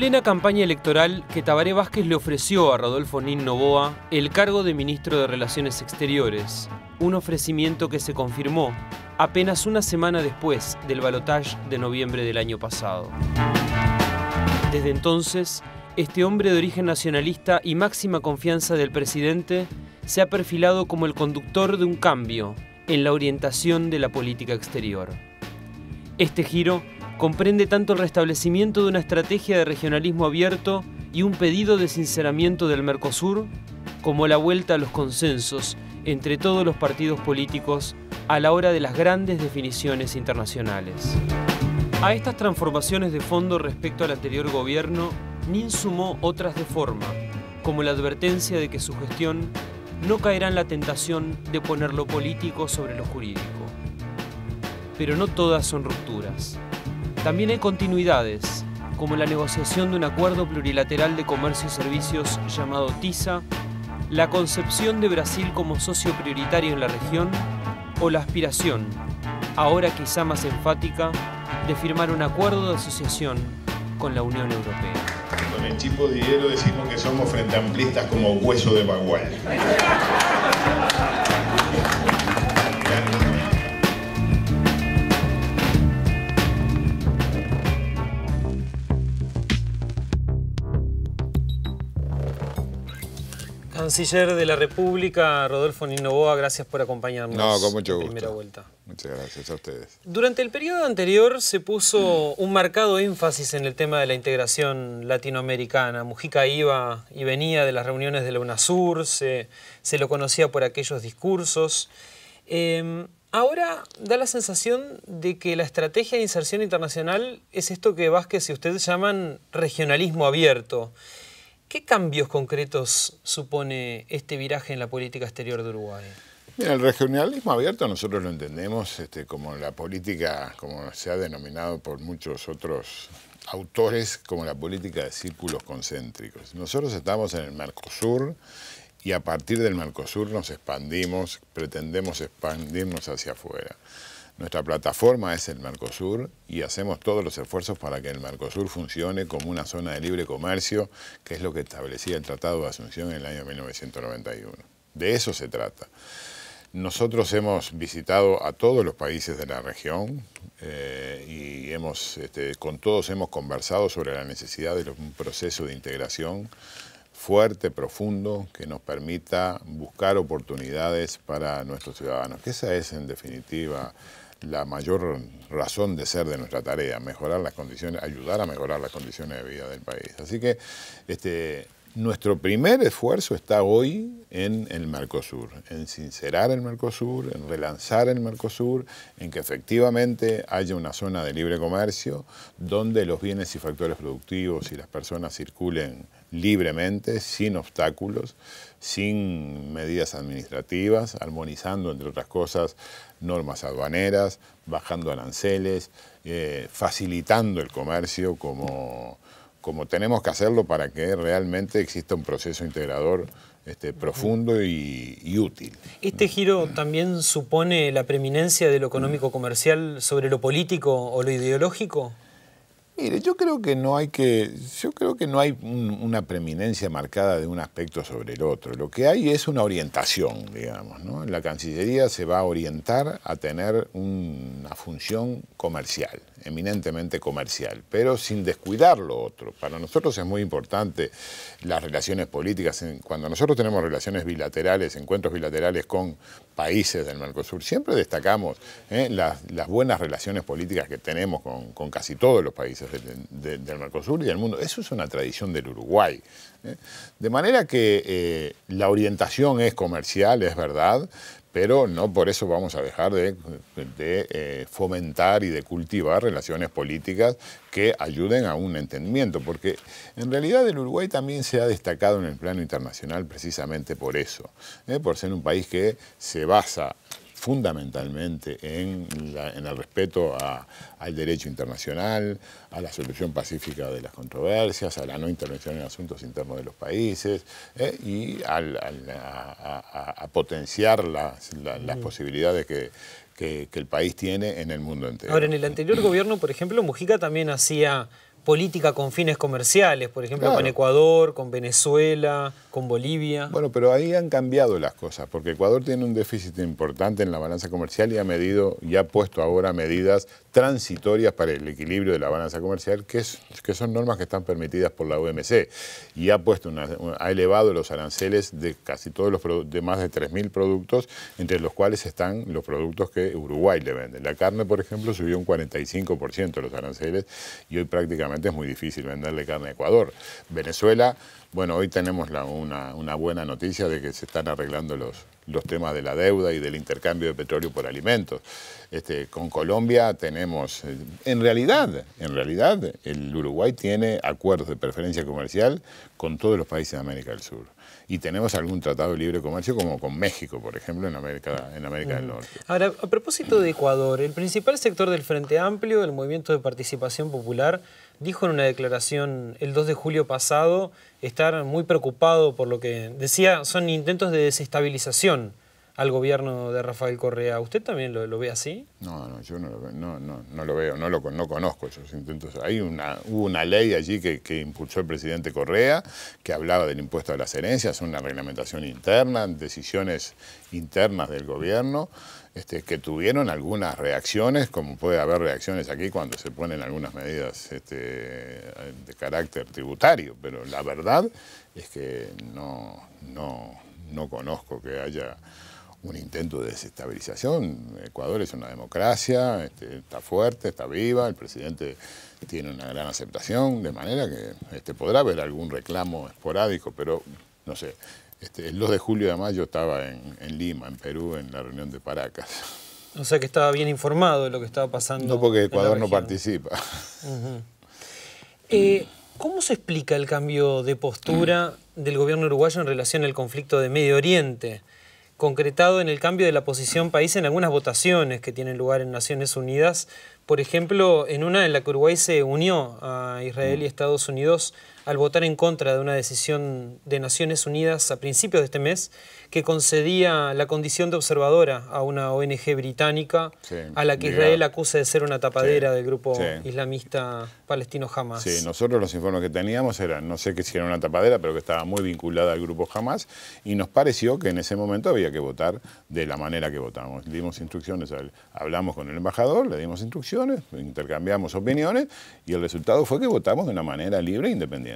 plena campaña electoral que Tabaré Vázquez le ofreció a Rodolfo Nin Novoa el cargo de ministro de Relaciones Exteriores, un ofrecimiento que se confirmó apenas una semana después del balotaje de noviembre del año pasado. Desde entonces, este hombre de origen nacionalista y máxima confianza del presidente se ha perfilado como el conductor de un cambio en la orientación de la política exterior. Este giro comprende tanto el restablecimiento de una estrategia de regionalismo abierto y un pedido de sinceramiento del Mercosur, como la vuelta a los consensos entre todos los partidos políticos a la hora de las grandes definiciones internacionales. A estas transformaciones de fondo respecto al anterior gobierno, Nin sumó otras de forma, como la advertencia de que su gestión no caerá en la tentación de poner lo político sobre lo jurídico. Pero no todas son rupturas. También hay continuidades, como la negociación de un acuerdo plurilateral de comercio y servicios llamado TISA, la concepción de Brasil como socio prioritario en la región o la aspiración, ahora quizá más enfática, de firmar un acuerdo de asociación con la Unión Europea. Con el chico de hielo decimos que somos frente amplistas como hueso de bagual. Canciller de la República, Rodolfo Ninovoa, gracias por acompañarnos. No, con mucho gusto. Primera vuelta. Muchas gracias a ustedes. Durante el periodo anterior se puso un marcado énfasis en el tema de la integración latinoamericana. Mujica iba y venía de las reuniones de la UNASUR, se, lo conocía por aquellos discursos. Em, ahora da la sensación de que la estrategia de inserción internacional es esto que Vázquez y ustedes llaman regionalismo abierto. ¿Qué cambios concretos supone este viraje en la política exterior de Uruguay? el regionalismo abierto nosotros lo entendemos este, como la política, como se ha denominado por muchos otros autores, como la política de círculos concéntricos. Nosotros estamos en el Mercosur y a partir del Mercosur nos expandimos, pretendemos expandirnos hacia afuera. Nuestra plataforma es el Mercosur y hacemos todos los esfuerzos para que el Mercosur funcione como una zona de libre comercio, que es lo que establecía el Tratado de Asunción en el año 1991. De eso se trata. Nosotros hemos visitado a todos los países de la región eh, y hemos, este, con todos hemos conversado sobre la necesidad de un proceso de integración fuerte, profundo, que nos permita buscar oportunidades para nuestros ciudadanos, esa es en definitiva la mayor razón de ser de nuestra tarea, mejorar las condiciones, ayudar a mejorar las condiciones de vida del país. Así que este, nuestro primer esfuerzo está hoy en el Mercosur, en sincerar el Mercosur, en relanzar el Mercosur, en que efectivamente haya una zona de libre comercio donde los bienes y factores productivos y las personas circulen libremente, sin obstáculos, sin medidas administrativas, armonizando entre otras cosas normas aduaneras, bajando aranceles, eh, facilitando el comercio como, tenemos que hacerlo para que realmente exista un proceso integrador este, profundo y, y, útil. Este giro también supone la preeminencia de lo económico comercial sobre lo político o lo ideológico. Mire, yo creo que no hay que, yo creo que no hay una preeminencia marcada de un aspecto sobre el otro. Lo que hay es una orientación, digamos. ¿no? La Cancillería se va a orientar a tener una función comercial eminentemente comercial, pero sin descuidar lo otro. Para nosotros es muy importante las relaciones políticas. Cuando nosotros tenemos relaciones bilaterales, encuentros bilaterales con países del Mercosur, siempre destacamos eh, las, buenas relaciones políticas que tenemos con, casi todos los países del, Mercosur y del mundo. Eso es una tradición del Uruguay. Eh. De manera que eh, la orientación es comercial, es verdad, pero no por eso vamos a dejar de, eh, fomentar y de cultivar relaciones políticas que ayuden a un entendimiento, porque en realidad el Uruguay también se ha destacado en el plano internacional precisamente por eso, ¿eh? por ser un país que se basa fundamentalmente en, el respeto al derecho internacional, a la solución pacífica de las controversias, a la no intervención en asuntos internos de los países eh, y a, potenciar las, posibilidades que, que el país tiene en el mundo entero. Ahora, en el anterior gobierno, por ejemplo, Mujica también hacía política con fines comerciales, por ejemplo, con Ecuador, con Venezuela, con Bolivia. Bueno, pero ahí han cambiado las cosas, porque Ecuador tiene un déficit importante en la balanza comercial y ha medido, y ha puesto ahora medidas transitorias para el equilibrio de la balanza comercial, que, es, que son normas que están permitidas por la OMC y ha, puesto ha elevado los aranceles de casi todos los de más de 3.000 productos, entre los cuales están los productos que Uruguay le vende. La carne, por ejemplo, subió un 45% los aranceles y hoy prácticamente es muy difícil venderle carne a Ecuador. Venezuela bueno, hoy tenemos una, buena noticia de que se están arreglando los, los, temas de la deuda y del intercambio de petróleo por alimentos. Este, con Colombia tenemos, eh, en realidad, en realidad, el Uruguay tiene acuerdos de preferencia comercial con todos los países de América del Sur. Y tenemos algún tratado de libre comercio como con México, por ejemplo, en América, en América del Norte. Ahora, a propósito de Ecuador, el principal sector del Frente Amplio, el Movimiento de Participación Popular, dijo en una declaración el 2 de julio pasado estar muy preocupado por lo que decía, son intentos de desestabilización al gobierno de Rafael Correa. ¿Usted también lo, ve así? No, no, yo no lo, veo, no, lo veo, no, conozco esos intentos. Hay una, hubo una ley allí que, impulsó el presidente Correa, que hablaba del impuesto a las herencias, una reglamentación interna, decisiones internas del gobierno. Este, que tuvieron algunas reacciones, como puede haber reacciones aquí cuando se ponen algunas medidas este, de carácter tributario, pero la verdad es que no, no, conozco que haya un intento de desestabilización. Ecuador es una democracia, este, está fuerte, está viva, el presidente tiene una gran aceptación, de manera que este, podrá haber algún reclamo esporádico, pero no sé, este, el 2 de julio de mayo estaba en, Lima, en Perú, en la reunión de Paracas. O sea que estaba bien informado de lo que estaba pasando. No, porque Ecuador no participa. Eh, ¿Cómo se explica el cambio de postura del gobierno uruguayo en relación al conflicto de Medio Oriente? concretado en el cambio de la posición país en algunas votaciones que tienen lugar en Naciones Unidas. Por ejemplo, en una en la que Uruguay se unió a Israel y mm. Estados Unidos al votar en contra de una decisión de Naciones Unidas a principios de este mes que concedía la condición de observadora a una ONG británica a la que Israel acusa de ser una tapadera del grupo islamista palestino Hamas. Sí, nosotros los informes que teníamos eran, no sé que si era una tapadera, pero que estaba muy vinculada al grupo Hamas y nos pareció que en ese momento había que votar de la manera que votamos. dimos instrucciones, hablamos con el embajador, le dimos instrucciones, intercambiamos opiniones y el resultado fue que votamos de una manera libre e independiente.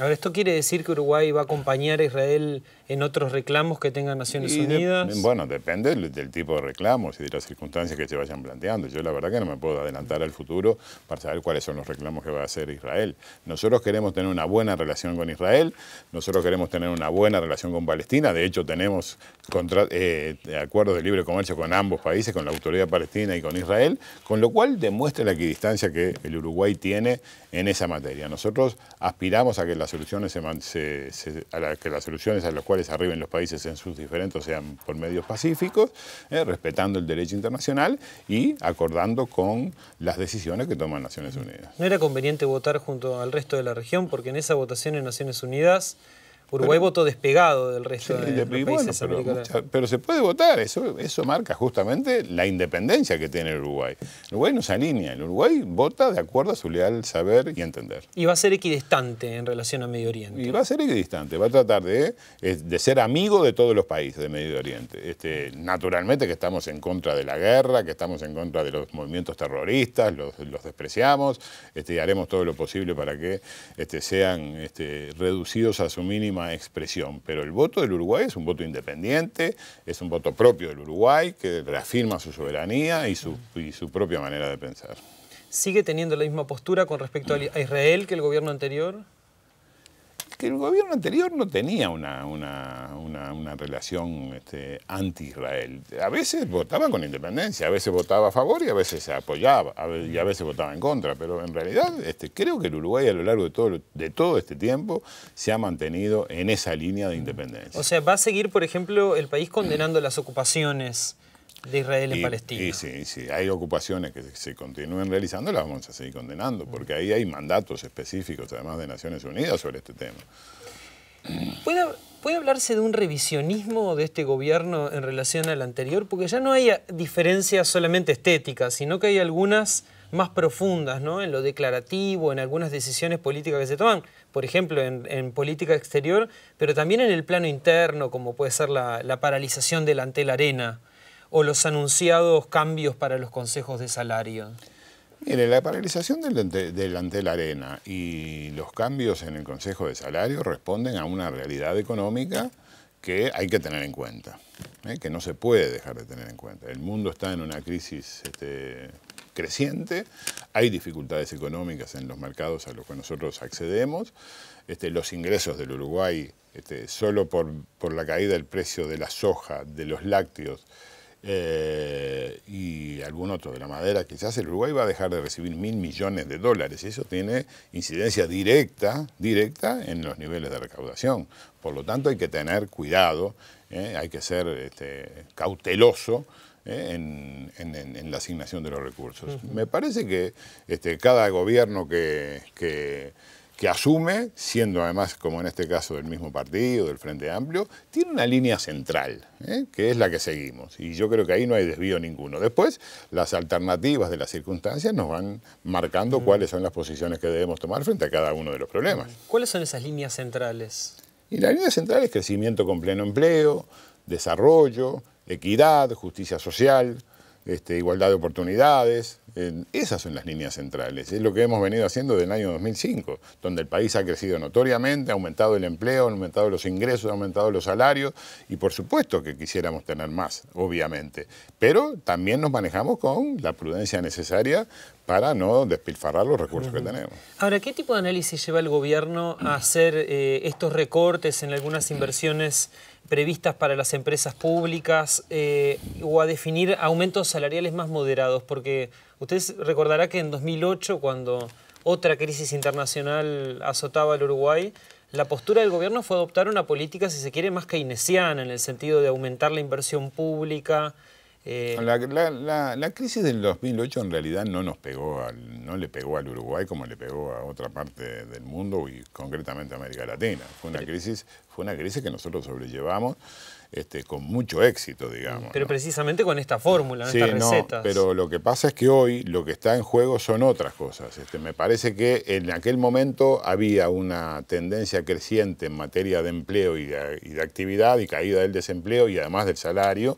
Ahora, ¿esto quiere decir que Uruguay va a acompañar a Israel en otros reclamos que tenga Naciones Unidas? bueno, depende del, tipo de reclamos y de las circunstancias que se vayan planteando. Yo la verdad que no me puedo adelantar al futuro para saber cuáles son los reclamos que va a hacer Israel. Nosotros queremos tener una buena relación con Israel, nosotros queremos tener una buena relación con Palestina, de hecho tenemos eh, acuerdos de libre comercio con ambos países, con la autoridad palestina y con Israel, con lo cual demuestra la equidistancia que el Uruguay tiene en esa materia. Nosotros aspiramos Miramos a que las soluciones se, a que las soluciones a las cuales arriben los países en sus diferentes sean por medios pacíficos, eh, respetando el derecho internacional y acordando con las decisiones que toman Naciones Unidas. ¿No era conveniente votar junto al resto de la región? Porque en esa votación en Naciones Unidas Uruguay votó despegado del resto de, pero, se puede votar, eso, eso marca justamente la independencia que tiene Uruguay. Uruguay no se alinea, el Uruguay vota de acuerdo a su leal saber y entender. Y va a ser equidistante en relación a Medio Oriente. Y va a ser equidistante, va a tratar de, de ser amigo de todos los países de Medio Oriente. Este, naturalmente que estamos en contra de la guerra, que estamos en contra de los movimientos terroristas, los, despreciamos, este, haremos todo lo posible para que este, sean este, reducidos a su mínimo expresión, pero el voto del Uruguay es un voto independiente, es un voto propio del Uruguay que reafirma su soberanía y su propia manera de pensar. ¿Sigue teniendo la misma postura con respecto a Israel que el gobierno anterior? que el gobierno anterior no tenía una, una, relación este, anti-Israel. A veces votaba con independencia, a veces votaba a favor y a veces se apoyaba, y a veces votaba en contra, pero en realidad este, creo que el Uruguay a lo largo de todo, de todo este tiempo se ha mantenido en esa línea de independencia. O sea, ¿va a seguir, por ejemplo, el país condenando las ocupaciones? de Israel en y, Palestina. Y si, sí. hay ocupaciones que se continúen realizando, las vamos a seguir condenando, mm. porque ahí hay mandatos específicos, además de Naciones Unidas, sobre este tema. ¿Puede, hablarse de un revisionismo de este gobierno en relación al anterior? Porque ya no hay ah, diferencias solamente estéticas, sino que hay algunas más profundas, ¿no? En lo declarativo, en algunas decisiones políticas que se toman, por ejemplo, en, política exterior, pero también en el plano interno, como puede ser la, la paralización delante de la arena o los anunciados cambios para los consejos de salario? Mire, la paralización del, de, la Arena y los cambios en el Consejo de Salario responden a una realidad económica que hay que tener en cuenta, ¿eh? que no se puede dejar de tener en cuenta. El mundo está en una crisis este, creciente, hay dificultades económicas en los mercados a los que nosotros accedemos, este, los ingresos del Uruguay, este, solo por, por la caída del precio de la soja, de los lácteos, eh, y algún otro de la madera, quizás el Uruguay va a dejar de recibir mil millones de dólares. y Eso tiene incidencia directa, directa en los niveles de recaudación. Por lo tanto, hay que tener cuidado, eh, hay que ser este, cauteloso. Eh, en, la asignación de los recursos. Me parece que este, cada gobierno que que asume, siendo además, como en este caso, del mismo partido, del Frente Amplio, tiene una línea central, ¿eh? que es la que seguimos. Y yo creo que ahí no hay desvío ninguno. Después, las alternativas de las circunstancias nos van marcando mm. cuáles son las posiciones que debemos tomar frente a cada uno de los problemas. Mm. ¿Cuáles son esas líneas centrales? Y la línea central es crecimiento con pleno empleo, desarrollo, equidad, justicia social, este, igualdad de oportunidades. esas son las líneas centrales. Es lo que hemos venido haciendo desde el año 2005, donde el país ha crecido notoriamente, ha aumentado el empleo, ha aumentado los ingresos, ha aumentado los salarios y por supuesto que quisiéramos tener más, obviamente. Pero también nos manejamos con la prudencia necesaria para no despilfarrar los recursos que tenemos. Ahora, ¿qué tipo de análisis lleva el gobierno a hacer eh, estos recortes en algunas inversiones? previstas para las empresas públicas eh, o a definir aumentos salariales más moderados? Porque usted recordará que en 2008, cuando otra crisis internacional azotaba al Uruguay, la postura del gobierno fue adoptar una política, si se quiere, más keynesiana, en el sentido de aumentar la inversión pública, eh, la, crisis del 2008 en realidad no nos pegó, al, no le pegó al Uruguay como le pegó a otra parte del mundo y concretamente a América Latina. Fue una crisis, fue una crisis que nosotros sobrellevamos este, con mucho éxito, digamos. Pero precisamente con esta fórmula, con sí, estas no, recetas. Pero lo que pasa es que hoy lo que está en juego son otras cosas. Este, me parece que en aquel momento había una tendencia creciente en materia de empleo y de, actividad y caída del desempleo y además del salario.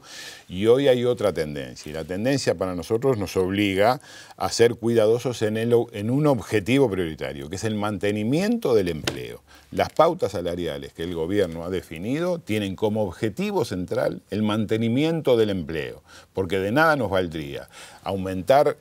Y hoy hay otra tendencia. Y la tendencia para nosotros nos obliga a ser cuidadosos en, en un objetivo prioritario, que es el mantenimiento del empleo las pautas salariales que el gobierno ha definido tienen como objetivo central el mantenimiento del empleo, porque de nada nos valdría aumentar,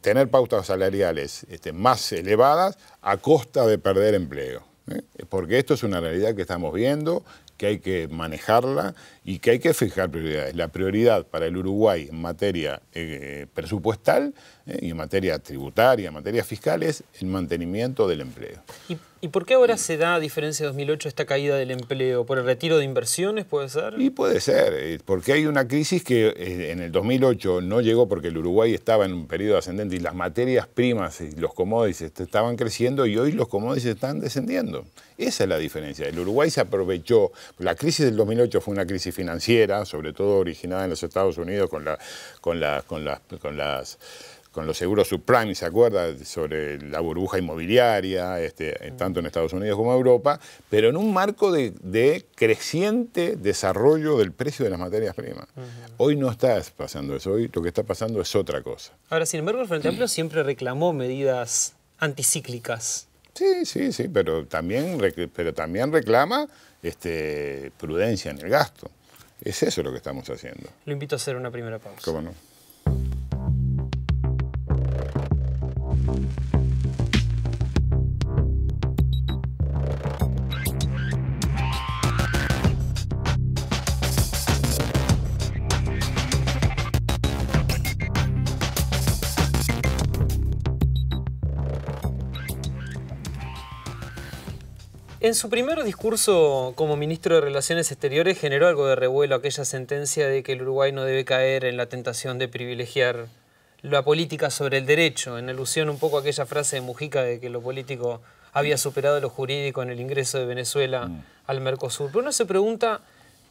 tener pautas salariales este, más elevadas a costa de perder empleo. ¿eh? Porque esto es una realidad que estamos viendo, que hay que manejarla y que hay que fijar prioridades. La prioridad para el Uruguay en materia eh, presupuestal eh, y en materia tributaria, en materia fiscal, es el mantenimiento del empleo. ¿Y, por qué ahora se da, a diferencia de 2008, esta caída del empleo? ¿Por el retiro de inversiones puede ser? Y puede ser, eh, porque hay una crisis que en el 2008 no llegó porque el Uruguay estaba en un periodo ascendente y las materias primas y los commodities estaban creciendo y hoy los commodities están descendiendo. Esa es la diferencia. El Uruguay se aprovechó, la crisis del 2008 fue una crisis financiera, sobre todo originada en los Estados Unidos con, la, con, con, las con los seguros subprime, ¿se acuerda? Sobre la burbuja inmobiliaria, este, tanto en Estados Unidos como en Europa, pero en un marco de, creciente desarrollo del precio de las materias primas. Hoy no está pasando eso, hoy lo que está pasando es otra cosa. Ahora, sin embargo, el Frente Amplio siempre reclamó medidas anticíclicas. Sí, sí, sí, pero también, pero también reclama este, prudencia en el gasto. Es eso lo que estamos haciendo. Lo invito a hacer una primera pausa. ¿Cómo no? En su primer discurso como ministro de Relaciones Exteriores generó algo de revuelo aquella sentencia de que el Uruguay no debe caer en la tentación de privilegiar la política sobre el derecho, en alusión un poco a aquella frase de Mujica de que lo político había superado lo jurídico en el ingreso de Venezuela mm. al Mercosur. Pero uno se pregunta,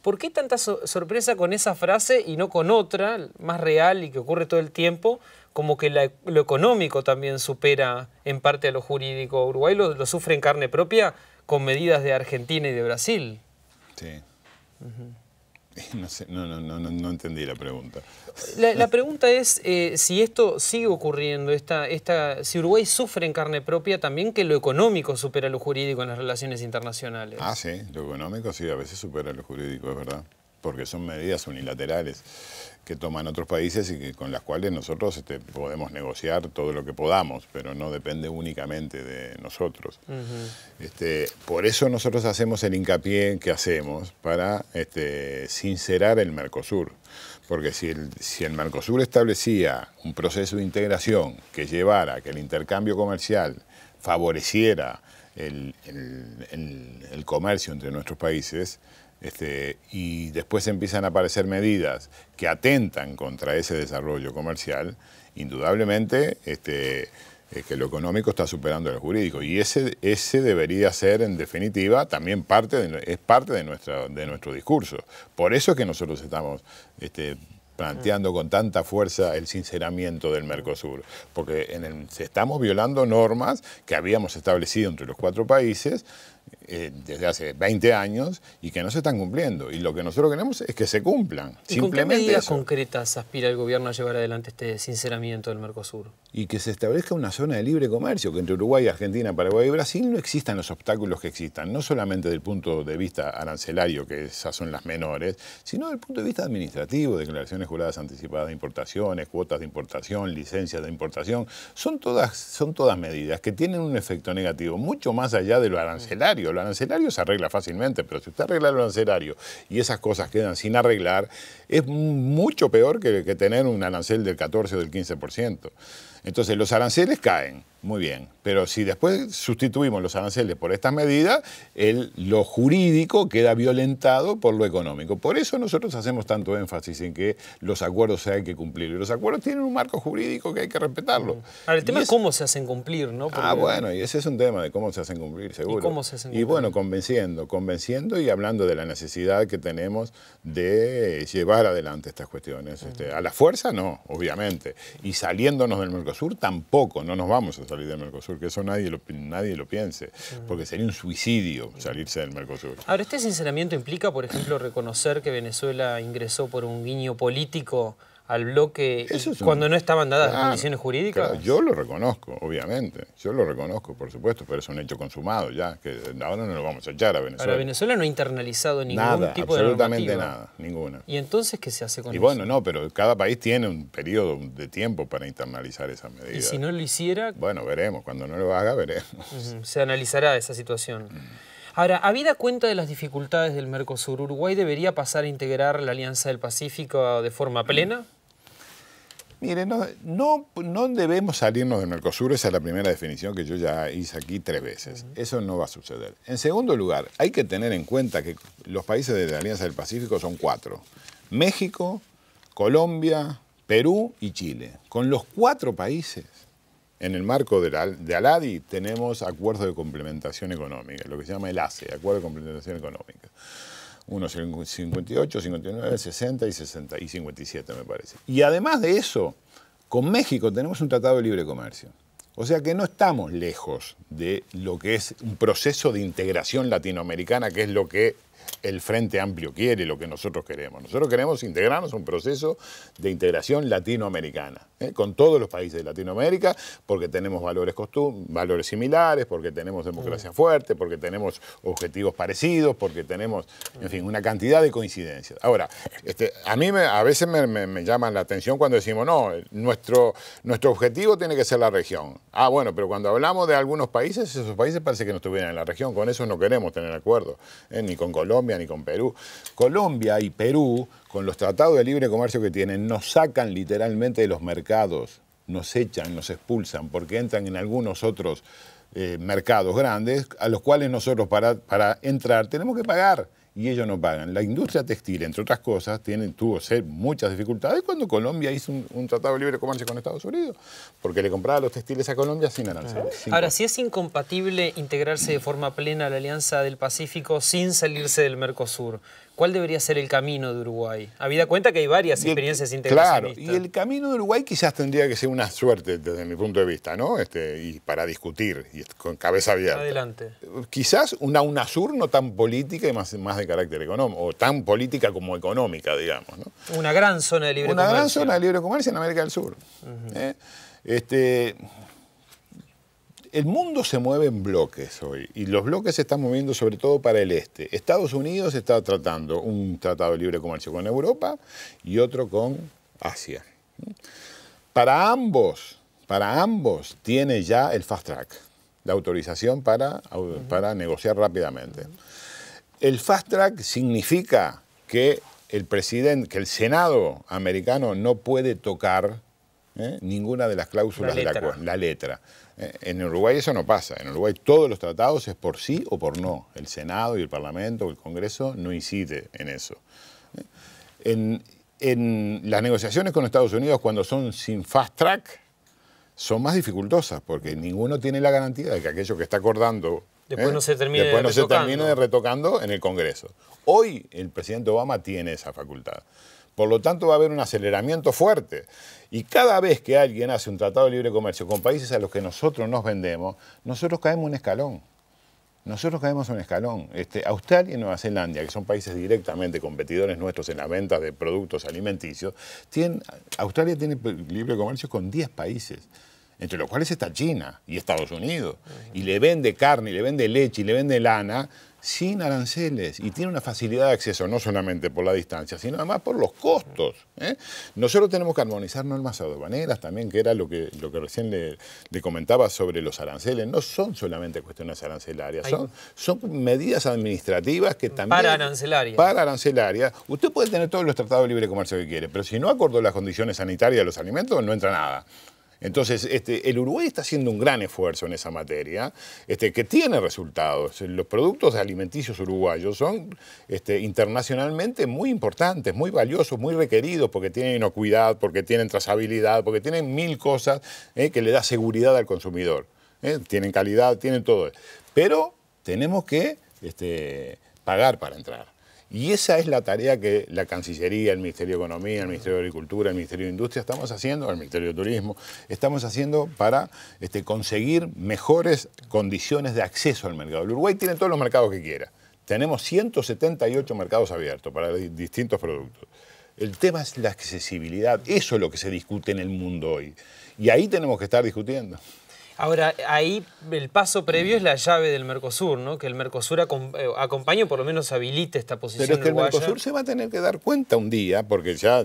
¿por qué tanta sorpresa con esa frase y no con otra, más real y que ocurre todo el tiempo, como que e-, lo económico también supera en parte a lo jurídico? Uruguay lo, lo sufre en carne propia con medidas de Argentina y de Brasil. Sí. No, entendí la pregunta. La, pregunta es eh, si esto sigue ocurriendo, esta, esta, si Uruguay sufre en carne propia también que lo económico supera lo jurídico en las relaciones internacionales. Ah, sí, lo económico sí, a veces supera lo jurídico, es verdad porque son medidas unilaterales que toman otros países y con las cuales nosotros este, podemos negociar todo lo que podamos, pero no depende únicamente de nosotros. Este, por eso nosotros hacemos el hincapié que hacemos para este, sincerar el Mercosur, porque si el, si el Mercosur establecía un proceso de integración que llevara a que el intercambio comercial favoreciera el comercio entre nuestros países, este, y después empiezan a aparecer medidas que atentan contra ese desarrollo comercial, indudablemente este, que lo económico está superando lo jurídico. Y ese, ese debería ser, en definitiva, también parte de, es parte de, nuestra, de nuestro discurso. Por eso es que nosotros estamos este, planteando con tanta fuerza el sinceramiento del Mercosur, porque en estamos violando normas que habíamos establecido entre los cuatro países eh, desde hace 20 años y que no se están cumpliendo. Y lo que nosotros queremos es que se cumplan. Simplemente qué medidas concretas aspira el gobierno a llevar adelante este sinceramiento del Mercosur? Y que se establezca una zona de libre comercio, que entre Uruguay, Argentina, Paraguay y Brasil no existan los obstáculos que existan, no solamente desde el punto de vista arancelario, que esas son las menores, sino desde el punto de vista administrativo, declaraciones juradas anticipadas de importaciones, cuotas de importación, licencias de importación. Son todas, son todas medidas que tienen un efecto negativo mucho más allá de lo arancelario lo arancelario se arregla fácilmente, pero si usted arregla el arancelario y esas cosas quedan sin arreglar, es mucho peor que, que tener un arancel del 14 o del 15%. Entonces los aranceles caen, muy bien, pero si después sustituimos los aranceles por estas medidas, el, lo jurídico queda violentado por lo económico. Por eso nosotros hacemos tanto énfasis en que los acuerdos se hay que cumplir. Y los acuerdos tienen un marco jurídico que hay que respetarlo. Ahora, el tema es cómo se hacen cumplir, ¿no? Ah, bueno, y ese es un tema de cómo se hacen cumplir, seguro. ¿Y cómo se hacen cumplir? Y bueno, convenciendo, convenciendo y hablando de la necesidad que tenemos de llevar adelante estas cuestiones. Este, a la fuerza no, obviamente, y saliéndonos del mercado Mercosur tampoco, no nos vamos a salir del Mercosur, que eso nadie lo, nadie lo piense, porque sería un suicidio salirse del Mercosur. Ahora, ¿este sinceramiento implica, por ejemplo, reconocer que Venezuela ingresó por un guiño político? al bloque cuando no estaban dadas las condiciones jurídicas? yo lo reconozco, obviamente. Yo lo reconozco, por supuesto, pero es un hecho consumado ya, que ahora no lo vamos a echar a Venezuela. Ahora, Venezuela no ha internalizado ningún tipo de absolutamente nada, ninguna. ¿Y entonces qué se hace con bueno, no, pero cada país tiene un periodo de tiempo para internalizar esas medidas. ¿Y si no lo hiciera? Bueno, veremos. Cuando no lo haga, veremos. Se analizará esa situación. Mm. Ahora, habida cuenta de las dificultades del Mercosur, ¿Uruguay debería pasar a integrar la Alianza del Pacífico de forma plena? Mire, no, no, debemos salirnos del Mercosur, esa es la primera definición que yo ya hice aquí tres veces. Eso no va a suceder. En segundo lugar, hay que tener en cuenta que los países de la Alianza del Pacífico son cuatro. México, Colombia, Perú y Chile. Con los cuatro países, en el marco de, la, de ALADI, tenemos acuerdos de complementación económica, lo que se llama el ACE, Acuerdo de Complementación Económica unos 58, 59, 60 y, 60 y 57 me parece. Y además de eso, con México tenemos un tratado de libre comercio. O sea que no estamos lejos de lo que es un proceso de integración latinoamericana, que es lo que el Frente Amplio quiere, lo que nosotros queremos. Nosotros queremos integrarnos a un proceso de integración latinoamericana, ¿eh? con todos los países de Latinoamérica, porque tenemos valores, valores similares, porque tenemos democracia fuerte, porque tenemos objetivos parecidos, porque tenemos, en fin, una cantidad de coincidencias. Ahora, este, a mí me, a veces me, llaman la atención cuando decimos, no, nuestro, nuestro objetivo tiene que ser la región. Ah, bueno, pero cuando hablamos de algunos países, esos países parece que no estuvieran en la región, con eso no queremos tener acuerdo, ¿eh? ni con Colombia Colombia ni con Perú. Colombia y Perú, con los tratados de libre comercio que tienen, nos sacan literalmente de los mercados, nos echan, nos expulsan, porque entran en algunos otros eh, mercados grandes a los cuales nosotros para entrar tenemos que pagar y ellos no pagan. La industria textil, entre otras cosas, tuvo muchas dificultades cuando Colombia hizo un, tratado de libre comercio con Estados Unidos, porque le compraba los textiles a Colombia sin arancel. Ahora, si ¿sí es incompatible integrarse de forma plena a la Alianza del Pacífico sin salirse del Mercosur, ¿Cuál debería ser el camino de Uruguay? Habida cuenta que hay varias experiencias el, Claro, y el camino de Uruguay quizás tendría que ser una suerte desde mi punto de vista, ¿no? Este, y para discutir, y con cabeza abierta. Adelante. Quizás una UNASUR no tan política y más, más de carácter económico, o tan política como económica, digamos, ¿no? Una gran zona de libre comercio. Una gran zona de libre comercio en América del Sur. ¿eh? este, el mundo se mueve en bloques hoy y los bloques se están moviendo sobre todo para el este. Estados Unidos está tratando un tratado de libre comercio con Europa y otro con Asia. Para ambos, para ambos tiene ya el fast track, la autorización para, para negociar rápidamente. El fast track significa que el presidente, que el Senado americano no puede tocar ¿eh? ninguna de las cláusulas de la letra. Eh, en Uruguay eso no pasa. En Uruguay todos los tratados es por sí o por no. El Senado y el Parlamento, el Congreso no incide en eso. Eh, en, las negociaciones con Estados Unidos cuando son sin fast track son más dificultosas porque ninguno tiene la garantía de que aquello que está acordando después eh, no se se termine retocando en el Congreso. Hoy el presidente Obama tiene esa facultad. Por lo tanto, va a haber un aceleramiento fuerte. Y cada vez que alguien hace un tratado de libre comercio con países a los que nosotros nos vendemos, nosotros caemos un escalón. Nosotros caemos un escalón. Este, Australia y Nueva Zelanda, que son países directamente competidores nuestros en la venta de productos alimenticios, tienen, Australia tiene libre comercio con 10 países entre los cuales está China y Estados Unidos, y le vende carne, y le vende leche, y le vende lana, sin aranceles y tiene una facilidad de acceso, no solamente por la distancia, sino además por los costos. ¿eh? Nosotros tenemos que armonizar dos maneras, también, que era lo que, lo que recién le, comentaba sobre los aranceles. No son solamente cuestiones arancelarias, son, son medidas administrativas que también... Para arancelarias. Para arancelarias. Usted puede tener todos los tratados de libre comercio que quiere, pero si no acordó las condiciones sanitarias de los alimentos, no entra nada. Entonces, este, el Uruguay está haciendo un gran esfuerzo en esa materia, este, que tiene resultados. Los productos alimenticios uruguayos son este, internacionalmente muy importantes, muy valiosos, muy requeridos, porque tienen inocuidad, porque tienen trazabilidad, porque tienen mil cosas eh, que le da seguridad al consumidor. Eh. tienen calidad, tienen todo. Pero tenemos que este, pagar para entrar. Y esa es la tarea que la Cancillería, el Ministerio de Economía, el Ministerio de Agricultura, el Ministerio de Industria estamos haciendo, el Ministerio de Turismo, estamos haciendo para este, conseguir mejores condiciones de acceso al mercado. El Uruguay tiene todos los mercados que quiera. Tenemos 178 mercados abiertos para distintos productos. El tema es la accesibilidad. Eso es lo que se discute en el mundo hoy. Y ahí tenemos que estar discutiendo. Ahora, ahí el paso previo es la llave del Mercosur, ¿no? Que el Mercosur eh, acompañe o por lo menos habilite esta posición Pero es que el Mercosur se va a tener que dar cuenta un día, porque ya,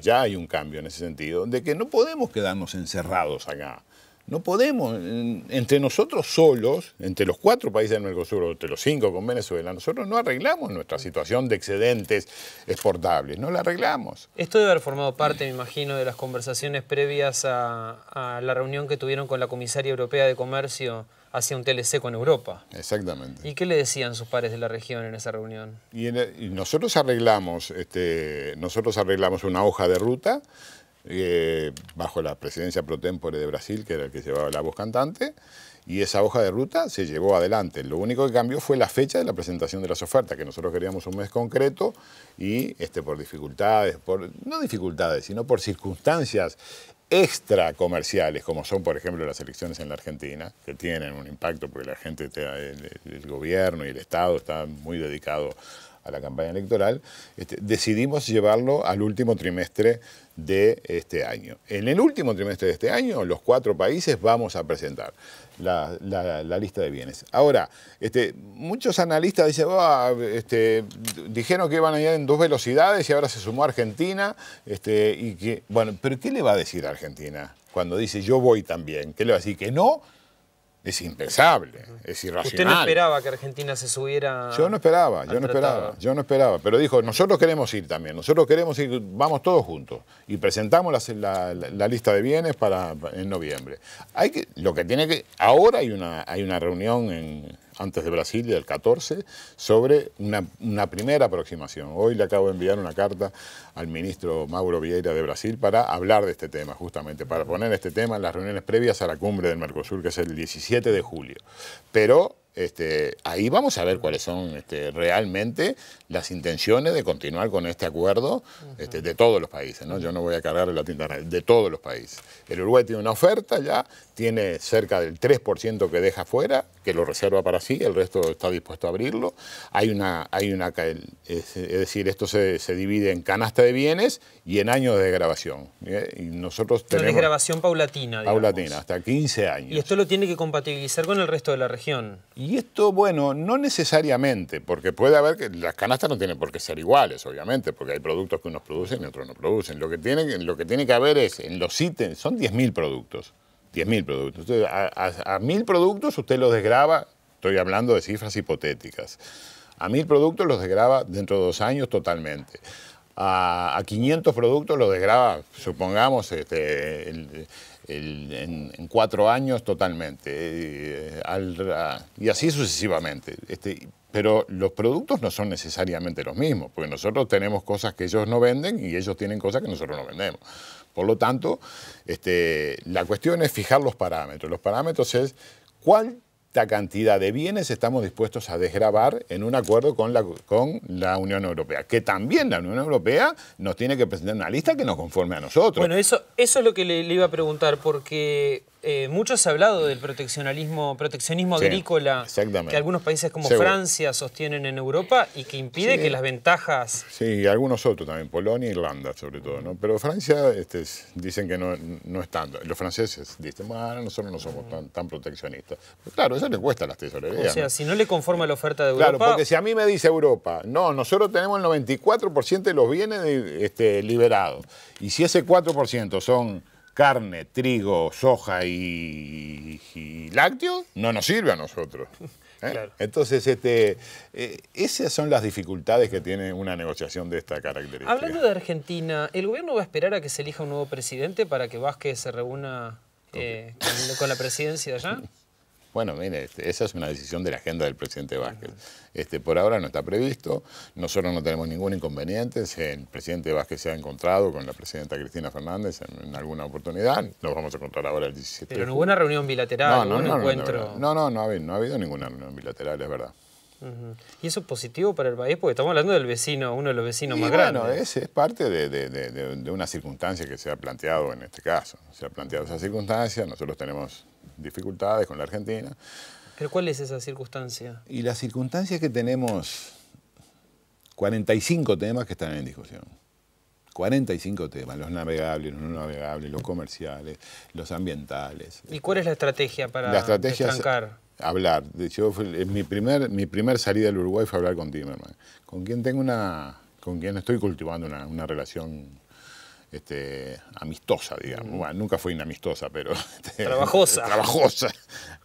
ya hay un cambio en ese sentido, de que no podemos quedarnos encerrados acá. No podemos, entre nosotros solos, entre los cuatro países del Mercosur, entre los cinco con Venezuela, nosotros no arreglamos nuestra situación de excedentes exportables, no la arreglamos. Esto debe haber formado parte, me imagino, de las conversaciones previas a, la reunión que tuvieron con la comisaria europea de comercio hacia un TLC con Europa. Exactamente. ¿Y qué le decían sus pares de la región en esa reunión? Y, nosotros arreglamos, este, nosotros arreglamos una hoja de ruta eh, bajo la presidencia pro tempore de Brasil, que era el que llevaba la voz cantante, y esa hoja de ruta se llevó adelante. Lo único que cambió fue la fecha de la presentación de las ofertas, que nosotros queríamos un mes concreto y este, por dificultades, por, no dificultades, sino por circunstancias extra comerciales, como son por ejemplo las elecciones en la Argentina, que tienen un impacto porque la gente, el, el gobierno y el Estado están muy dedicados a la campaña electoral, este, decidimos llevarlo al último trimestre de este año. En el último trimestre de este año, los cuatro países vamos a presentar la, lista de bienes. Ahora, este, muchos analistas dicen, ah, este, dijeron que iban a ir en dos velocidades y ahora se sumó Argentina. y que, bueno, pero ¿qué le va a decir Argentina cuando dice yo voy también? ¿Qué le va a decir? ¿Que no? es impensable, es irracional. ¿Usted no esperaba que Argentina se subiera? Yo no esperaba, yo no esperaba, yo no esperaba. Pero dijo, nosotros queremos ir también, nosotros queremos ir, vamos todos juntos. Y presentamos la, la lista de bienes para en noviembre. Hay que, lo que tiene que, ahora hay una, hay una reunión en, antes de Brasil, y del 14, sobre una, primera aproximación. Hoy le acabo de enviar una carta al ministro Mauro Vieira de Brasil para hablar de este tema, justamente, para poner este tema en las reuniones previas a la cumbre del Mercosur, que es el 17 de julio. Pero este, ahí vamos a ver cuáles son este, realmente las intenciones de continuar con este acuerdo este, de todos los países. ¿no? Yo no voy a cargar la tinta de todos los países. El Uruguay tiene una oferta ya, tiene cerca del 3% que deja fuera, que lo reserva para sí, el resto está dispuesto a abrirlo. Hay una, hay una es decir, esto se, se divide en canasta de bienes y en años de desgrabación. ¿eh? Y nosotros tenemos... desgrabación paulatina, Paulatina, hasta 15 años. Y esto lo tiene que compatibilizar con el resto de la región. Y esto, bueno, no necesariamente, porque puede haber que las canastas no tienen por qué ser iguales, obviamente, porque hay productos que unos producen y otros no producen. Lo que tiene, lo que, tiene que haber es, en los ítems, son 10.000 productos. 10.000 productos. a, 1.000 productos usted los desgraba, estoy hablando de cifras hipotéticas. A 1.000 productos los desgraba dentro de dos años totalmente. A, 500 productos los desgraba, supongamos, este, en, cuatro años totalmente. Eh, y así sucesivamente. Este, pero los productos no son necesariamente los mismos, porque nosotros tenemos cosas que ellos no venden y ellos tienen cosas que nosotros no vendemos. Por lo tanto, este, la cuestión es fijar los parámetros. Los parámetros es cuánta cantidad de bienes estamos dispuestos a desgrabar en un acuerdo con la, con la Unión Europea, que también la Unión Europea nos tiene que presentar una lista que nos conforme a nosotros. Bueno, eso, eso es lo que le iba a preguntar, porque muchos eh, mucho se ha hablado del proteccionismo agrícola que algunos países como Francia sostienen en Europa y que impide que las ventajas... Sí, algunos otros también, Polonia e Irlanda sobre todo, ¿no? Pero Francia este, dicen que no, no es tanto. Los franceses dicen, bueno, nosotros no somos tan, proteccionistas. claro, eso le cuesta a las tesorerías. O sea, si no le conforma la oferta de Europa... Claro, porque si a mí me dice Europa, no, nosotros tenemos el 94% de los bienes este, liberados. Y si ese 4% son carne, trigo, soja y, lácteo lácteos, no nos sirve a nosotros. ¿eh? Entonces, este, eh, esas son las dificultades que tiene una negociación de esta característica. Hablando de Argentina, ¿el gobierno va a esperar a que se elija un nuevo presidente para que Vázquez se reúna eh, con, la presidencia de allá? Bueno, mire, este, esa es una decisión de la agenda del presidente Vázquez. Este, por ahora no está previsto, nosotros no tenemos ningún inconveniente, el presidente Vázquez se ha encontrado con la presidenta Cristina Fernández en, alguna oportunidad, nos vamos a encontrar ahora el 17 Pero no hubo una reunión bilateral, no, no, no, encuentro... No, no, no ha, habido, ninguna reunión bilateral, es verdad. ¿Y eso es positivo para el país? Porque estamos hablando del vecino, uno de los vecinos más grandes. Es, es parte de, una circunstancia que se ha planteado en este caso. Se ha planteado esa circunstancia, nosotros tenemos dificultades con la Argentina. ¿Pero cuál es esa circunstancia? Y la circunstancia es que tenemos 45 temas que están en discusión. 45 temas, los navegables, los no navegables, los comerciales, los ambientales. ¿Y cuál es la estrategia para la estrategia Es hablar. mi, primer, mi primer salida al Uruguay fue hablar con Timerman, con quien tengo una, con quien estoy cultivando una, una relación este, amistosa, digamos. Mm. Bueno, nunca fue inamistosa, pero... Este, trabajosa. trabajosa.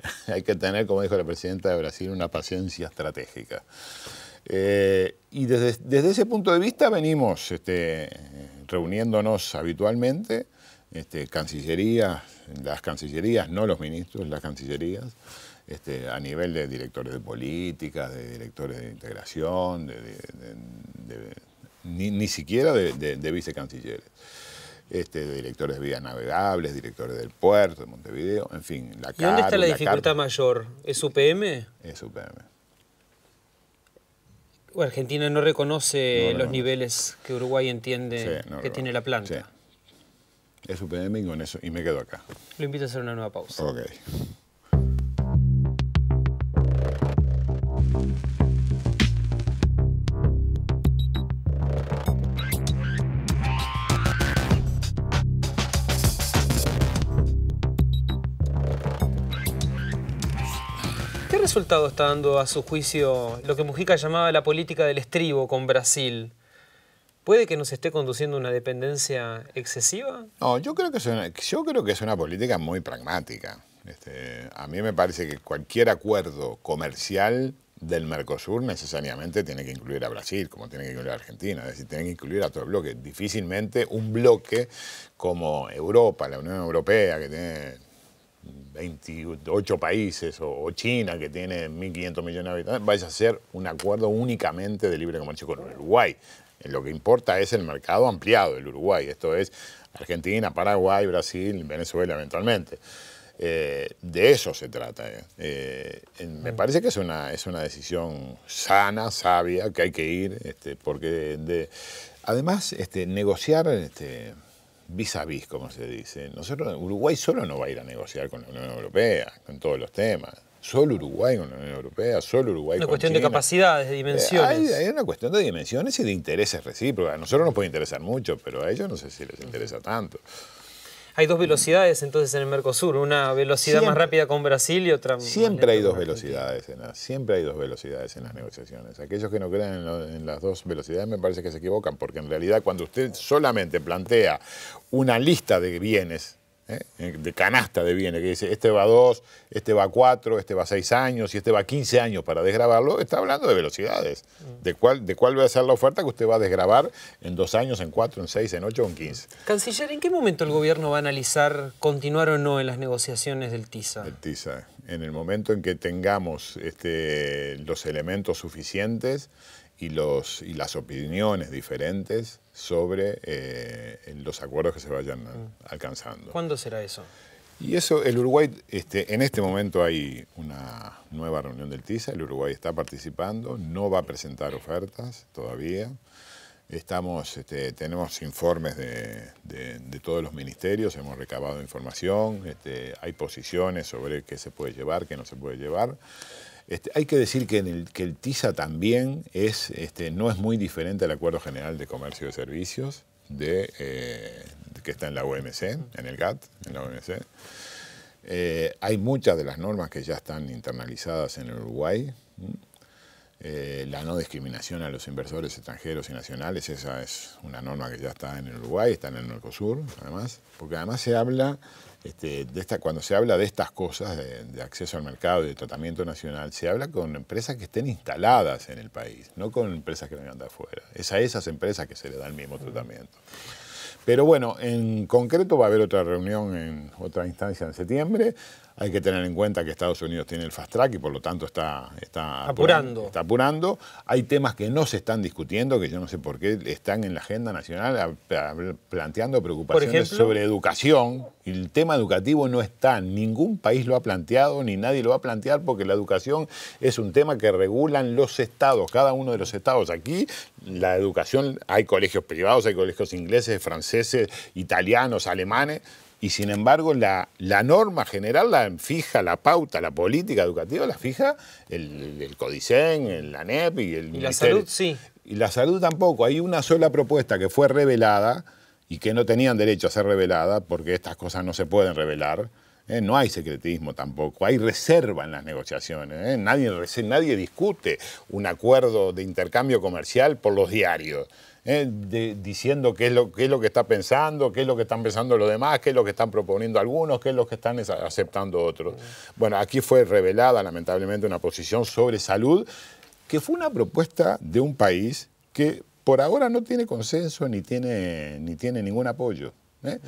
Hay que tener, como dijo la presidenta de Brasil, una paciencia estratégica. Eh, y desde, ese punto de vista venimos este, reuniéndonos habitualmente, este, cancillerías, las cancillerías, no los ministros, las cancillerías, a nivel de directores de políticas, de directores de integración, de ni, siquiera de, vicecancilleres. Este, de directores de vías navegables, directores del puerto de Montevideo, en fin, la ¿Y dónde está la, dificultad mayor? ¿Es UPM? Es UPM. Argentina no reconoce los niveles que Uruguay entiende que tiene la planta. Es UPM con eso, y me quedo acá. Lo invito a hacer una nueva pausa. Ok. resultado está dando a su juicio lo que Mujica llamaba la política del estribo con Brasil? ¿Puede que nos esté conduciendo una dependencia excesiva? No, yo creo que es una, yo creo que es una política muy pragmática. Este, a mí me parece que cualquier acuerdo comercial del Mercosur necesariamente tiene que incluir a Brasil, como tiene que incluir a Argentina, es decir, tiene que incluir a todo el bloque. Difícilmente un bloque como Europa, la Unión Europea, que tiene 28 países o, China, que tiene 1.500 millones de habitantes, vaya a hacer un acuerdo únicamente de libre comercio con Uruguay. Lo que importa es el mercado ampliado del Uruguay, esto es Argentina, Paraguay, Brasil, Venezuela eventualmente. Eh, de eso se trata. Eh. Eh, me mm. parece que es una, es una decisión sana, sabia, que hay que ir, este, porque de, además este, negociar... Este, vis a vis, como se dice. Nosotros, Uruguay solo no va a ir a negociar con la Unión Europea, con todos los temas. Solo Uruguay con la Unión Europea, solo Uruguay una cuestión de capacidades, de dimensiones. Eh, hay, hay, una cuestión de dimensiones y de intereses recíprocos. A nosotros nos puede interesar mucho, pero a ellos no sé si les interesa tanto hay dos velocidades entonces en el Mercosur, una velocidad más rápida con Brasil y otra... Siempre hay dos velocidades, en siempre hay dos velocidades en las negociaciones. Aquellos que no crean en las dos velocidades me parece que se equivocan, porque en realidad cuando usted solamente plantea una lista de bienes ¿eh? de canasta de bienes, que dice este va a dos, este va a cuatro, este va a seis años y este va a quince años para desgrabarlo, está hablando de velocidades, mm. de cuál, de cuál va a ser la oferta que usted va a desgrabar en dos años, en cuatro, en seis, en ocho o en quince? Canciller, ¿en qué momento el gobierno va a analizar continuar o no en las negociaciones del TISA? El TISA, en el momento en que tengamos este, los elementos suficientes y, los, y las opiniones diferentes sobre eh, los acuerdos que se vayan mm. alcanzando. ¿Cuándo será eso? Y eso, el Uruguay, este, en este momento hay una nueva reunión del TISA, el Uruguay está participando, no va a presentar ofertas todavía. Estamos, este, tenemos informes de, todos los ministerios, hemos recabado información, este, hay posiciones sobre qué se puede llevar, qué no se puede llevar. Este, hay que decir que, el, TISA también es, este, no es muy diferente al Acuerdo General de Comercio de Servicios eh, que está en la OMC, en el GATT, en la OMC. Eh, hay muchas de las normas que ya están internalizadas en el Uruguay. Eh, la no discriminación a los inversores extranjeros y nacionales, esa es una norma que ya está en el Uruguay, está en el Mercosur, además, porque además se habla este, cuando se habla de estas cosas, de, acceso al mercado y de tratamiento nacional, se habla con empresas que estén instaladas en el país, no con empresas que vengan de afuera. Es a esas empresas que se le da el mismo tratamiento. Pero bueno, en concreto va a haber otra reunión en otra instancia en septiembre. Hay que tener en cuenta que Estados Unidos tiene el fast track y por lo tanto está, apurando. Está apurando. Hay temas que no se están discutiendo, que yo no sé por qué están en la agenda nacional planteando preocupaciones sobre educación. El tema educativo no está, ningún país lo ha planteado, ni nadie lo va a plantear, porque la educación es un tema que regulan los estados, cada uno de los estados. Aquí la educación, hay colegios privados, hay colegios ingleses, franceses, italianos, alemanes, y sin embargo la, la, norma general la fija, la pauta, la política educativa la fija el, el Codicen, el ANEP y el... Y la salud sí. Y la salud tampoco. Hay una sola propuesta que fue revelada y que no tenían derecho a ser revelada porque estas cosas no se pueden revelar. ¿eh? No hay secretismo tampoco, hay reserva en las negociaciones. ¿eh? Nadie, nadie discute un acuerdo de intercambio comercial por los diarios. ¿eh? diciendo qué es, lo, es lo que está pensando, qué es lo que están pensando los demás, qué es lo que están proponiendo algunos, qué es lo que están aceptando otros. Bueno, aquí fue revelada lamentablemente una posición sobre salud que fue una propuesta de un país que por ahora no tiene consenso ni tiene, ni tiene ningún apoyo. ¿eh?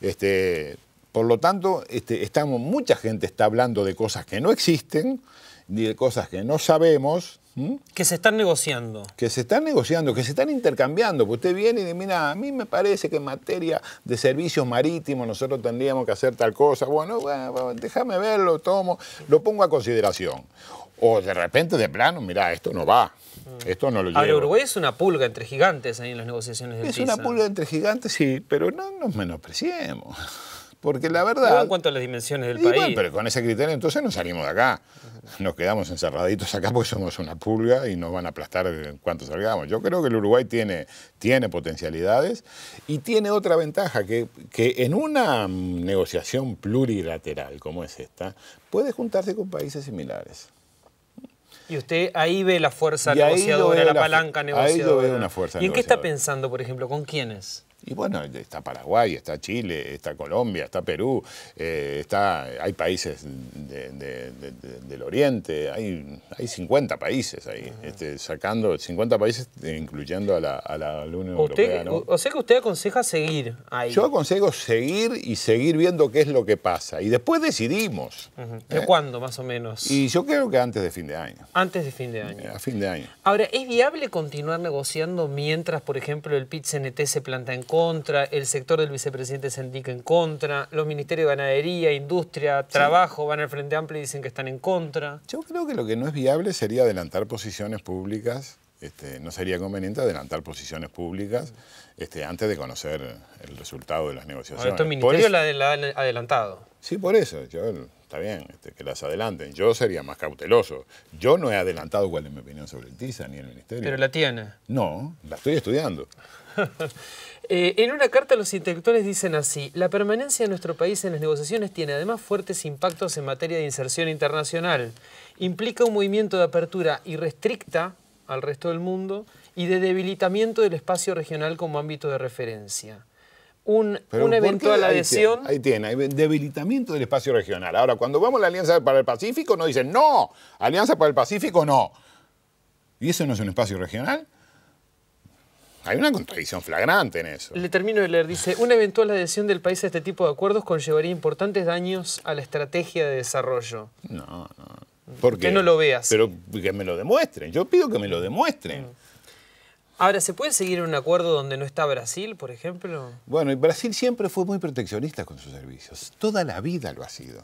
Este, por lo tanto, este, estamos, mucha gente está hablando de cosas que no existen, ni de cosas que no sabemos, ¿Mm? Que se están negociando. Que se están negociando, que se están intercambiando. Porque usted viene y dice, mira, a mí me parece que en materia de servicios marítimos nosotros tendríamos que hacer tal cosa. Bueno, bueno déjame verlo, tomo, lo pongo a consideración. O de repente, de plano, mira, esto no va. Mm. Esto no lo llevo. Ahora, Uruguay es una pulga entre gigantes ahí en las negociaciones del Es una pulga entre gigantes, sí, pero no nos menospreciemos. Porque la verdad. en cuanto a las dimensiones del país. pero con ese criterio entonces no salimos de acá. Nos quedamos encerraditos acá porque somos una pulga y nos van a aplastar en cuanto salgamos. Yo creo que el Uruguay tiene, tiene potencialidades y tiene otra ventaja, que, en una mm, negociación plurilateral como es esta, puede juntarse con países similares. Y usted ahí ve la fuerza negociadora, la, palanca negociadora. Ahí una fuerza ¿Y en qué está pensando, por ejemplo? ¿Con quiénes? Y bueno, está Paraguay, está Chile, está Colombia, está Perú, eh, está, hay países del Oriente, hay, hay 50 países ahí, este, sacando 50 países incluyendo a la, a la Unión Europea. O sea que usted aconseja seguir ahí. Yo aconsejo seguir y seguir viendo qué es lo que pasa. Y después decidimos. ¿eh? cuándo más o menos? Y yo creo que antes de fin de año. Antes de fin de año. A fin de año. Ahora, ¿es viable continuar negociando mientras, por ejemplo, el PIT-CNT se planta en contra, el sector del vicepresidente se indica en contra, los ministerios de Ganadería, Industria, Trabajo van al Frente Amplio y dicen que están en contra. Yo creo que lo que no es viable sería adelantar posiciones públicas este, no sería conveniente adelantar posiciones públicas este, antes de conocer el resultado de las negociaciones. Ahora, la, adelantado. Sí, por eso. está bien, este, que las adelanten. Yo sería más cauteloso. Yo no he adelantado cuál es mi opinión sobre el TISA ni el ministerio. ¿Pero la tiene? No, la estoy estudiando. Eh, en una carta los intelectuales dicen así, la permanencia de nuestro país en las negociaciones tiene además fuertes impactos en materia de inserción internacional. Implica un movimiento de apertura irrestricta al resto del mundo y de debilitamiento del espacio regional como ámbito de referencia. Un, una eventual adhesión... Ahí tiene, ahí debilitamiento del espacio regional. Ahora, cuando vamos a la Alianza para el Pacífico, no dicen, no, Alianza para el Pacífico no. ¿Y eso no es un espacio regional? Hay una contradicción flagrante en eso. Le termino de leer, dice, una eventual adhesión del país a este tipo de acuerdos conllevaría importantes daños a la estrategia de desarrollo. No, no. Que no lo veas. Pero que me lo demuestren. Yo pido que me lo demuestren. Mm. Ahora, ¿se puede seguir un acuerdo donde no está Brasil, por ejemplo? Bueno, Brasil siempre fue muy proteccionista con sus servicios. Toda la vida lo ha sido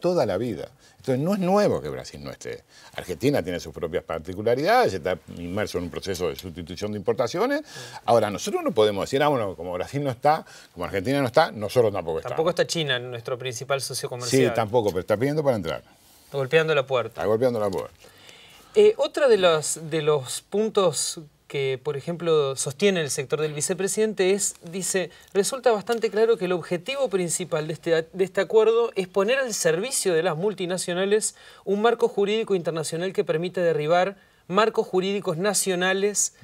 toda, la vida. Entonces no es nuevo que Brasil no esté. Argentina tiene sus propias particularidades, está inmerso en un proceso de sustitución de importaciones. Ahora, nosotros no podemos decir, ah, bueno, como Brasil no está, como Argentina no está, nosotros tampoco estamos. Tampoco está China, nuestro principal socio comercial. Sí, tampoco, pero está pidiendo para entrar. Está golpeando la puerta. Está golpeando la puerta. Otro eh, otra de los, de los puntos que, por ejemplo, sostiene el sector del vicepresidente es, dice, resulta bastante claro que el objetivo principal de este, de este acuerdo es poner al servicio de las multinacionales un marco jurídico internacional que permite derribar marcos jurídicos nacionales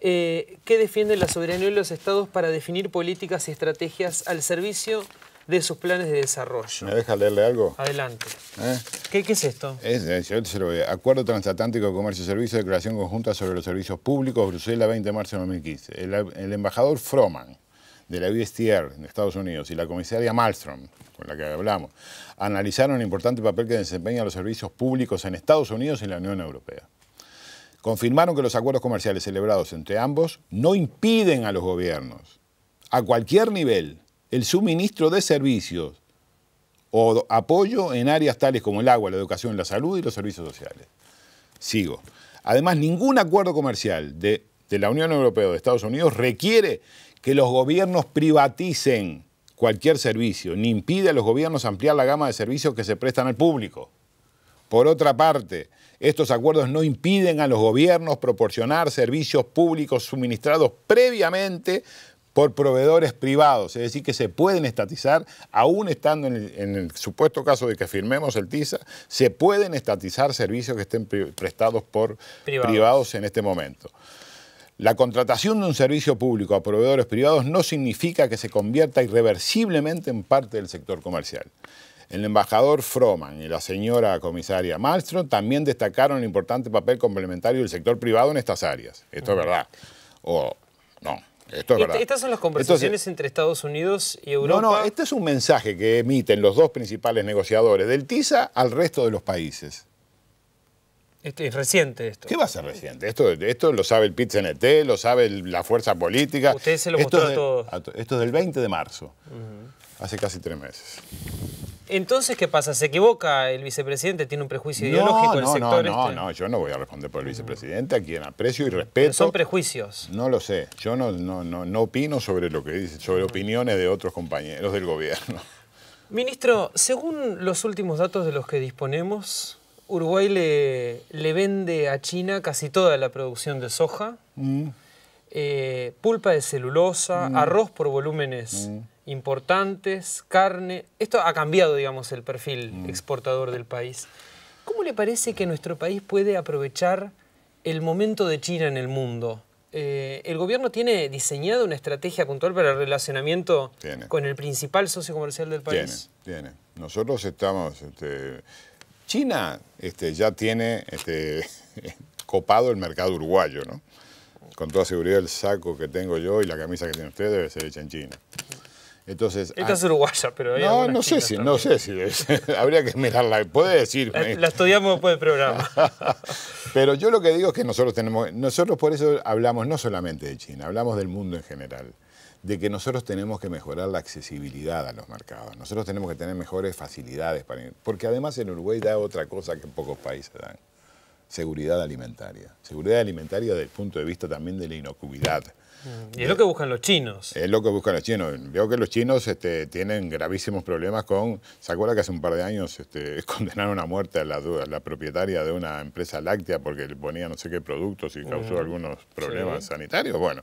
eh, que defienden la soberanía de los estados para definir políticas y estrategias al servicio de sus planes de desarrollo. ¿Me deja leerle algo? Adelante. ¿Eh? ¿Qué, es esto? Es, eh, Acuerdo Transatlántico de Comercio y Servicios, Declaración Conjunta sobre los Servicios Públicos, Bruselas, 20 de marzo de 2015. El, embajador Froman de la USTR en Estados Unidos y la comisaria Malmström, con la que hablamos, analizaron el importante papel que desempeñan los servicios públicos en Estados Unidos y la Unión Europea. Confirmaron que los acuerdos comerciales celebrados entre ambos no impiden a los gobiernos, a cualquier nivel, el suministro de servicios o apoyo en áreas tales como el agua, la educación, la salud y los servicios sociales. Sigo. Además, ningún acuerdo comercial de, la Unión Europea o de Estados Unidos requiere que los gobiernos privaticen cualquier servicio, ni impide a los gobiernos ampliar la gama de servicios que se prestan al público. Por otra parte, estos acuerdos no impiden a los gobiernos proporcionar servicios públicos suministrados previamente por proveedores privados, es decir, que se pueden estatizar, aún estando en el, supuesto caso de que firmemos el TISA, se pueden estatizar servicios que estén prestados por privados. en este momento. La contratación de un servicio público a proveedores privados no significa que se convierta irreversiblemente en parte del sector comercial. El embajador Froman y la señora comisaria Malmström también destacaron el importante papel complementario del sector privado en estas áreas. Esto es verdad. O no. Estas son las conversaciones entre Estados Unidos y Europa. No, no, este es un mensaje que emiten los dos principales negociadores del TISA al resto de los países. Este es reciente esto. ¿Qué va a ser reciente? Esto, esto lo sabe el pit lo sabe la fuerza política. Ustedes se lo esto mostró a todos. Esto es del 20 de marzo hace casi tres meses. Entonces, ¿qué pasa? ¿Se equivoca el vicepresidente? ¿Tiene un prejuicio ideológico no, el sector? No, no, este? no, yo no voy a responder por el vicepresidente, a quien aprecio y respeto. son prejuicios. No lo sé. Yo no, no, no, no opino sobre lo que dice, sobre opiniones de otros compañeros del gobierno. Ministro, según los últimos datos de los que disponemos, Uruguay le, vende a China casi toda la producción de soja, mm. eh, pulpa de celulosa, mm. arroz por volúmenes. Mm importantes, carne. Esto ha cambiado, digamos, el perfil mm. exportador del país. ¿Cómo le parece que nuestro país puede aprovechar el momento de China en el mundo? Eh, ¿El gobierno tiene diseñado una estrategia puntual para el relacionamiento con el principal socio comercial del país? Tiene, tiene. Nosotros estamos... Este, China este, ya tiene este, copado el mercado uruguayo, ¿no? Con toda seguridad el saco que tengo yo y la camisa que tiene usted debe ser hecha en China. Entonces, Esta es ah, uruguaya, pero... No, no sé, si, no sé si, habría que mirarla, puede decir... La, estudiamos después del programa. pero yo lo que digo es que nosotros tenemos, nosotros por eso hablamos no solamente de China, hablamos del mundo en general, de que nosotros tenemos que mejorar la accesibilidad a los mercados, nosotros tenemos que tener mejores facilidades para... Porque además en Uruguay da otra cosa que en pocos países dan, seguridad alimentaria. Seguridad alimentaria desde el punto de vista también de la inocuidad y es lo que buscan los chinos. Es lo que buscan los chinos. Veo que los chinos este, tienen gravísimos problemas con... ¿Se acuerda que hace un par de años este, condenaron a muerte a la, propietaria de una empresa láctea porque le ponía no sé qué productos y causó mm. algunos problemas sanitarios? Bueno,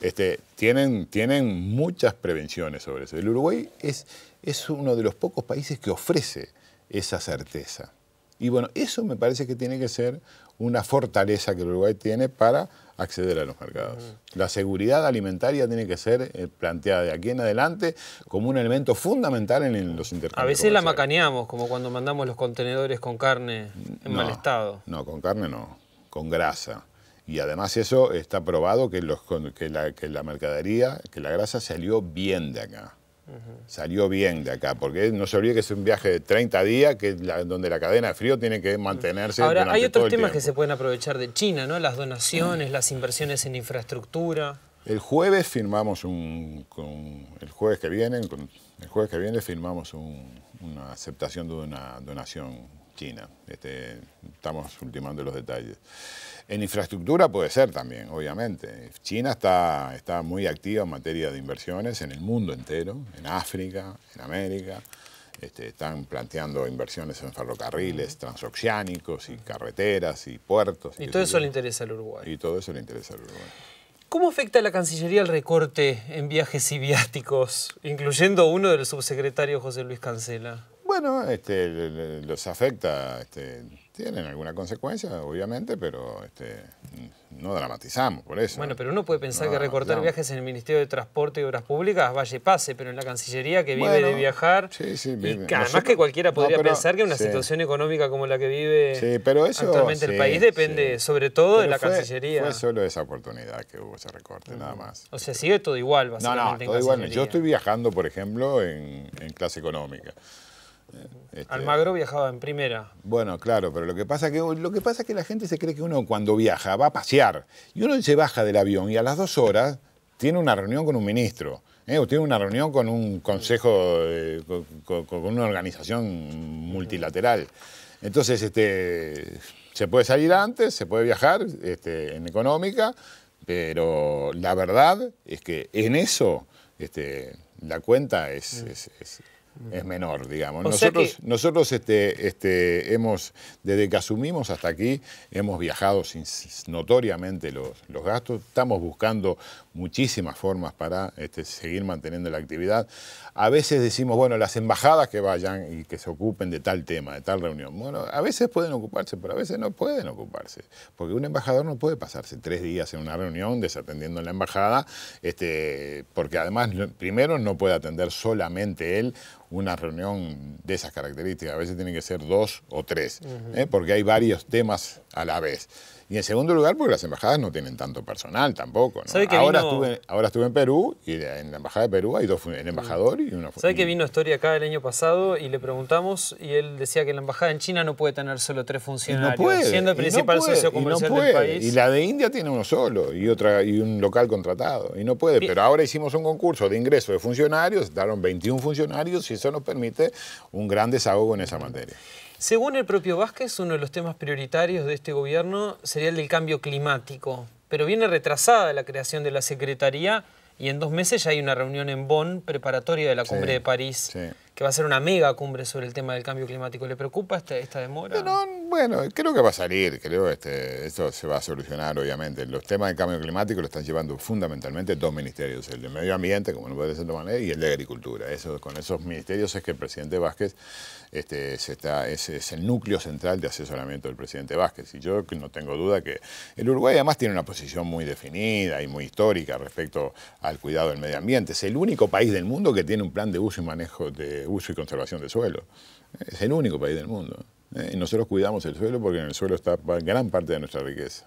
este, tienen, tienen muchas prevenciones sobre eso. El Uruguay es, es uno de los pocos países que ofrece esa certeza. Y bueno, eso me parece que tiene que ser una fortaleza que el Uruguay tiene para acceder a los mercados. La seguridad alimentaria tiene que ser eh, planteada de aquí en adelante como un elemento fundamental en, los intercambios. A veces la macaneamos, como cuando mandamos los contenedores con carne en mal estado. No, con carne no, con grasa. Y además eso está probado que, los, la, que la mercadería, que la grasa salió bien de acá. Salió bien de acá, porque no se olvide que es un viaje de 30 días que donde la cadena de frío tiene que mantenerse. Ahora, hay otros temas que se pueden aprovechar de China, ¿no? Las donaciones, las inversiones en infraestructura. El jueves firmamos un. el jueves que viene, el jueves que viene firmamos una aceptación de una donación China. Este, estamos ultimando los detalles. En infraestructura puede ser también, obviamente. China está, está muy activa en materia de inversiones en el mundo entero, en África, en América. Este, están planteando inversiones en ferrocarriles transoceánicos y carreteras y puertos. Y, todo eso le interesa al Uruguay. Y todo eso le interesa al Uruguay. ¿Cómo afecta la Cancillería el recorte en viajes y viáticos, incluyendo uno del subsecretario José Luis Cancela? bueno, este, los afecta, este, tienen alguna consecuencia, obviamente, pero este, no dramatizamos por eso. Bueno, pero uno puede pensar que recortar viajes en el Ministerio de Transporte y Obras Públicas vaya y pase, pero en la Cancillería que vive de viajar, sí, y además que cualquiera podría pensar que una situación económica como la que vive pero eso, actualmente el país depende sobre todo de la Cancillería. Fue solo esa oportunidad que hubo ese recorte, nada más. O sea, sigue todo igual, básicamente. No, no, todo en igual. Yo estoy viajando, por ejemplo, en, en clase económica. Eh, este, Almagro viajaba en primera. Bueno, claro, pero lo que, pasa que, lo que pasa es que la gente se cree que uno cuando viaja va a pasear. Y uno se baja del avión y a las dos horas tiene una reunión con un ministro. O eh, tiene una reunión con un consejo, eh, con, una organización multilateral. Entonces, este, se puede salir antes, se puede viajar este, en económica, pero la verdad es que en eso este, la cuenta es mm es menor, digamos. nosotros, nosotros este, este, hemos, desde que asumimos hasta aquí, hemos viajado sin, notoriamente los, los, gastos, estamos buscando muchísimas formas para este, seguir manteniendo la actividad. A veces decimos, bueno, las embajadas que vayan y que se ocupen de tal tema, de tal reunión. Bueno, a veces pueden ocuparse, pero a veces no pueden ocuparse, porque un embajador no puede pasarse tres días en una reunión desatendiendo en la embajada, este, porque además, primero, no puede atender solamente él una reunión de esas características. A veces tienen que ser dos o tres, ¿eh? porque hay varios temas a la vez. Y en segundo lugar, porque las embajadas no tienen tanto personal tampoco. ¿no? ahora, estuve, ahora estuve en Perú y en la Embajada de Perú hay dos, el embajador y una... ¿Sabe que vino Historia acá el año pasado y le preguntamos y él decía que la Embajada en China no puede tener solo tres funcionarios, siendo el principal socio comercial del país. Y la de India tiene uno solo y, otra, y un local contratado. Y no puede, pero ahora hicimos un concurso de ingreso de funcionarios, daron 21 funcionarios y eso nos permite un gran desahogo en esa materia. Según el propio Vázquez, uno de los temas prioritarios de este gobierno sería el del cambio climático, pero viene retrasada la creación de la Secretaría y en dos meses ya hay una reunión en Bonn preparatoria de la Cumbre de París que va a ser una mega cumbre sobre el tema del cambio climático. ¿Le preocupa esta, demora? bueno, creo que va a salir, creo que este, esto se va a solucionar, obviamente. Los temas del cambio climático lo están llevando fundamentalmente dos ministerios, el de medio ambiente, como no puede ser de manera, y el de agricultura. Eso, con esos ministerios es que el presidente Vázquez este, es, el núcleo central de asesoramiento del presidente Vázquez. Y yo no tengo duda que el Uruguay además tiene una posición muy definida y muy histórica respecto al cuidado del medio ambiente. Es el único país del mundo que tiene un plan de uso y manejo de uso y conservación del suelo. Es el único país del mundo. Eh, y nosotros cuidamos el suelo porque en el suelo está gran parte de nuestra riqueza.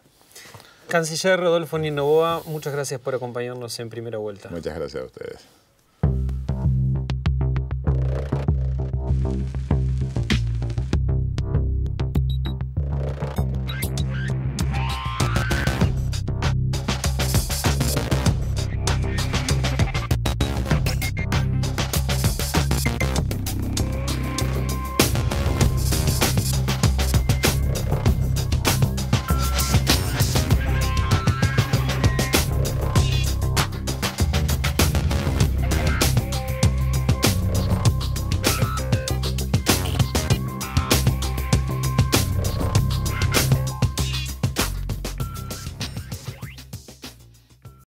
Canciller Rodolfo Ninoboa, muchas gracias por acompañarnos en primera vuelta. Muchas gracias a ustedes.